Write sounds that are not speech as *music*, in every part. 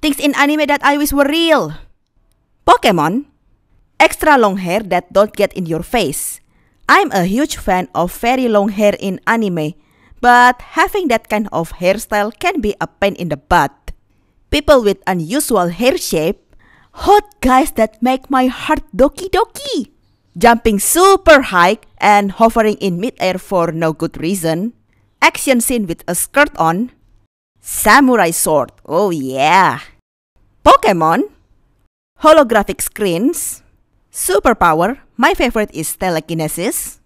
things in anime that I wish were real. Pokemon, extra long hair that don't get in your face. I'm a huge fan of very long hair in anime, but having that kind of hairstyle can be a pain in the butt. People with unusual hair shape, hot guys that make my heart doki doki, jumping super high and hovering in midair for no good reason, action scene with a skirt on, Samurai Sword. Oh yeah. Pokemon, holographic screens, superpower. My favorite is telekinesis.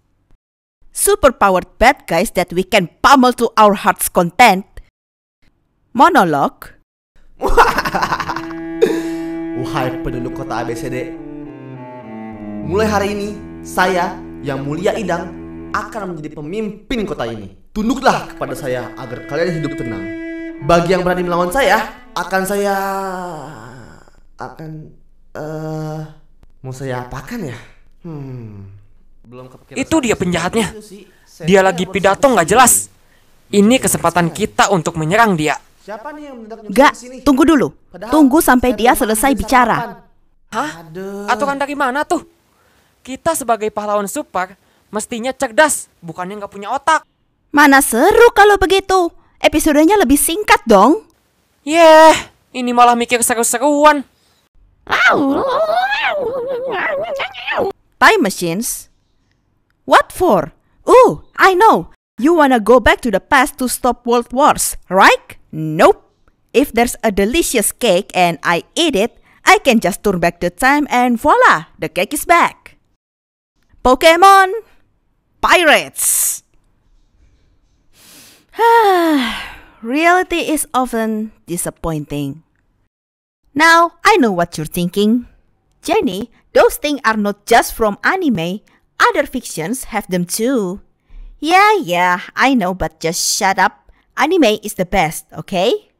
Superpowered bad guys that we can pummel to our heart's content. Monologue. *laughs* Wahai penduduk kota ABCD. Mulai hari ini, saya yang mulia Idang akan menjadi pemimpin kota ini. Tunduklah kepada saya agar kalian hidup tenang. Bagi yang berani melawan saya, akan saya akan eh uh, mau saya apakan ya? Hmm. Belum kepikiran. Itu dia penjahatnya. Iya dia lagi pidato nggak jelas. Ini kesempatan kita untuk menyerang dia. Siapa Gak, tunggu dulu. Tunggu sampai dia selesai bicara. Hah? Aturan dari mana tuh? Kita sebagai pahlawan super mestinya cerdas, bukannya nggak punya otak. Mana seru kalau begitu? episodenya lebih singkat dong. Yeah, ini malah mikir seru-seruan. Time machines? What for? Oh, I know. You wanna go back to the past to stop world wars, right? Nope. If there's a delicious cake and I eat it, I can just turn back the time and voila, the cake is back. Pokemon Pirates! *sighs* Reality is often disappointing. Now, I know what you're thinking. Jenny, those things are not just from anime, other fictions have them too. Yeah, yeah, I know, but just shut up. Anime is the best, okay?